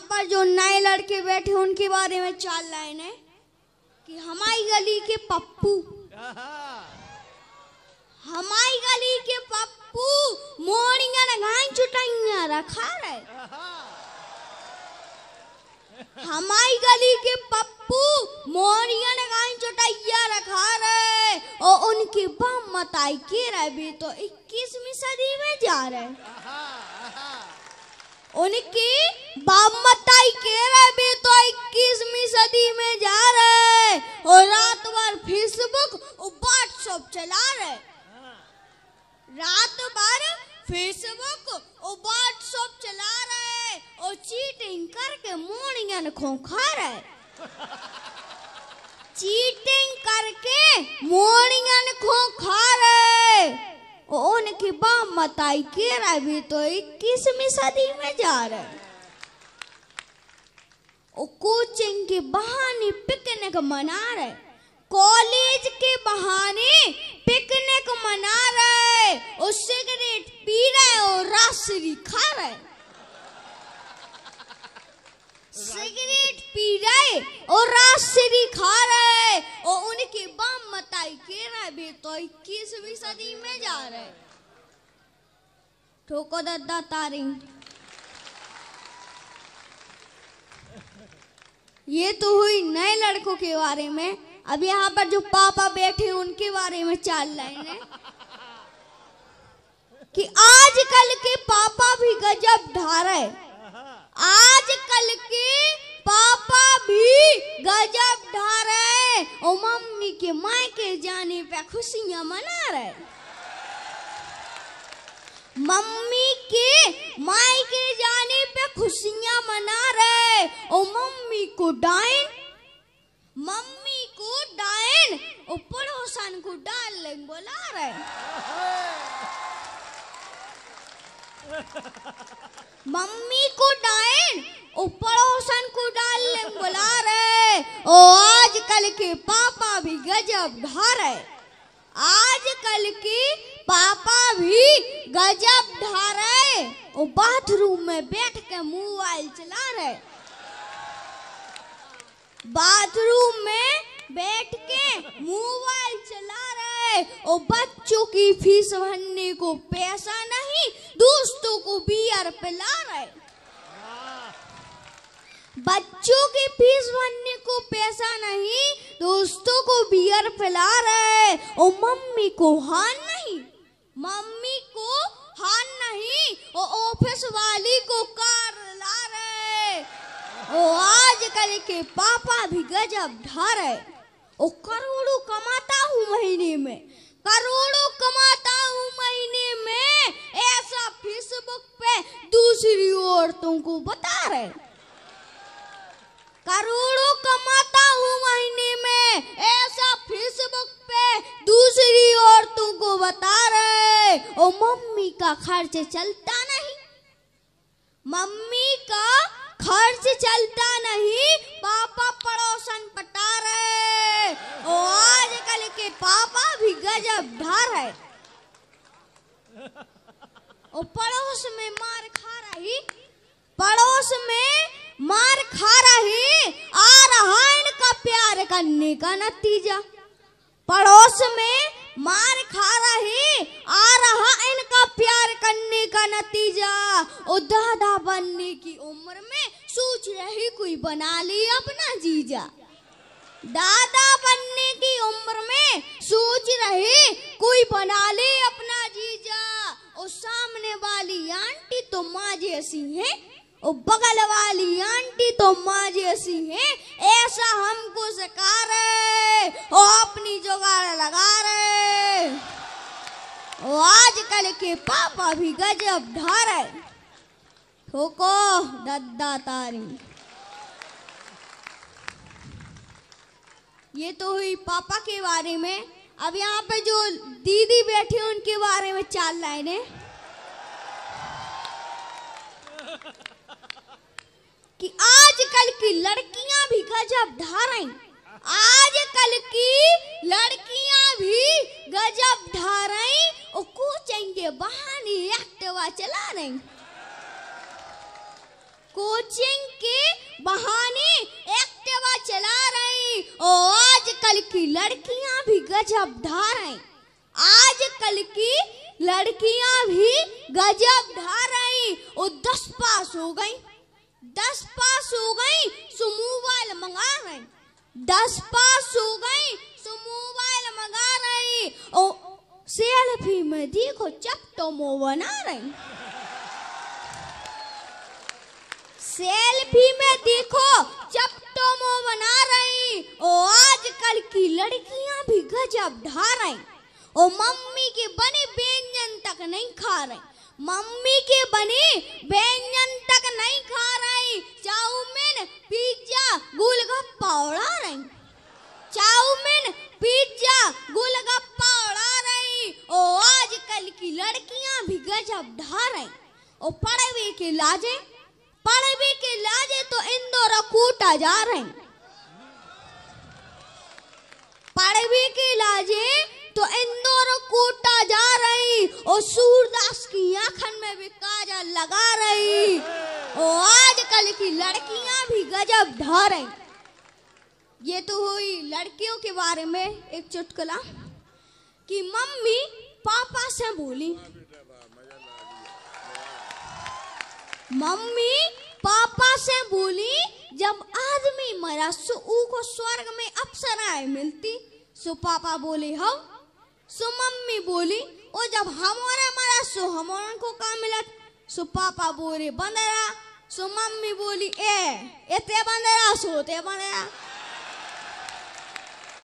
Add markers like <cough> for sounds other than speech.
यहाँ पर जो नए लड़के बैठे उनके बारे में चार लाइन है कि हमारी गली के पप्पू हमारी गली के पप्पू मोरिंगा नगाई चुटाइया रखा रहे हमारी गली के पप्पू मोरिया नगाई चुटाइया रखा रहे और उनके बम मताई के रहे भी तो इक्कीसवीं सदी में जा रहे उनकी बामताई के रहे भी तो इक्कीसवीं सदी में जा रहे हैं और रात भर फेसबुक और व्हाट्सएप चला रहे रात भर फेसबुक और व्हाट्सएप चला रहे हैं और चीटिंग करके मूड़ियन खोखा रहे चीटिंग करके मूड़ियन खोखा रहे उनकी बाप मताई के अभी तो इक्कीसवीं सदी में जा रहे कोचिंग के बहाने पिकनिक मना रहे कॉलेज के बहाने पिकनिक मना रहे और सिगरेट पी रहे और राशरी खा रहे पी रहे और रात से भी खा रहे और उनके बम मताई के रहे भी तो इक्कीसवीं सदी में जा रहे ठोको दद्दा तारी ये तो हुई नए लड़कों के बारे में अब यहाँ पर जो पापा बैठे उनके बारे में चाल चार लाइनें कि आजकल के पापा भी गजब ढा रहे आजकल के पापा भी गजब ढा रहे और मम्मी के मायके जाने पे खुशियां मना रहे मम्मी के मायके जाने पे खुशियां मना रहे और मम्मी को डाइन मम्मी को डाइन और पड़ोसन को डार्लिंग बोला रहे <laughs> मम्मी को डाइन पड़ोसन को को डालने <laughs> बुला रहे ओ आजकल के पापा भी गजब ढा रहे आजकल के पापा भी गजब ढा रहे ओ बाथरूम में बैठ के मोबाइल चला रहे बाथरूम में बैठ के मोबाइल चला रहे और बच्चों की फीस भरने को पैसा नहीं दोस्तों को बियर पिला रहे बच्चों के फीस भरने को पैसा नहीं दोस्तों को बियर पिला रहे और मम्मी को हान नहीं मम्मी को हान नहीं और ऑफिस वाली को कार ला रहे और आजकल के पापा भी गजब ढा रहे और करोड़ों कमाता हूँ महीने में करोड़ों कमाता तुमको बता रहे करोड़ों कमाता हूँ महीने में ऐसा फेसबुक पे दूसरी औरतों को बता रहे और मम्मी का खर्च चलता नहीं मम्मी का खर्च चलता नहीं पापा पड़ोसन पटा रहे और आजकल के पापा भी गजब धार है और पड़ोस में मार खा रही पड़ोस में मार खा रही आ रहा इनका प्यार करने का नतीजा पड़ोस में मार खा रही आ रहा इनका प्यार करने का नतीजा उदादा बनने की उम्र में सोच रही कोई बना ली अपना जीजा दादा बनने की उम्र में सोच रहे कोई बना ले अपना जीजा और सामने वाली आंटी तो माँ जैसी है और बगल वाली आंटी तो माँ जैसी है ऐसा हमको सिखा रहे और अपनी जुगाड़ लगा रहे और आजकल के पापा भी गजब ढा रहे ठोको दद्दा तारी ये तो हुई पापा के बारे में अब यहाँ पे जो दीदी बैठी है उनके बारे में चाल चार है कि आजकल की लड़कियां भी गजब ढा रही आजकल की लड़कियां भी गजब ढा रही और कोचिंग बहाने एक्टिवा चला रही कोचिंग के बहाने एक्टिवा चला रही और आजकल की लड़कियां भी गजब ढा रही आजकल की लड़कियां भी गजब ढा रही और दस पास हो गई दस पास हो गई सो मोबाइल मंगा रही दस पास हो गई सो मोबाइल मंगा रही ओ सेल्फी में देखो चप तो मो बना रही सेल्फी में देखो चप तो मो बना रही और आजकल की लड़कियां भी गजब ढा रही और मम्मी के बने व्यंजन तक नहीं खा रही मम्मी के बने व्यंजन तक नहीं खा रही चाउमीन पिज्जा गोलगप्पा उड़ा रही चाउमीन पिज्जा गोलगप्पा उड़ा रही और आजकल की लड़कियां भी गजब ढा रही और पड़वे के लाजे पड़वे के लाजे तो इंदौर कूटा जा रही पड़वे के लाजे तो इंदौर कोटा जा रही और सूरदास की आखन में भी काजल लगा रही और आजकल की लड़कियां भी गजब ढा रही ये तो हुई लड़कियों के बारे में एक चुटकुला कि मम्मी पापा से बोली मम्मी पापा से बोली जब आदमी मरा सो ऊ को स्वर्ग में अप्सराएं मिलती सो पापा बोले हम हाँ, सो मम्मी बोली ओ जब हमारा मरा सो और उनको का मिला सो पापा बोले बंदरा सो मम्मी बोली ए ए ते बंदरा सो ते बंदरा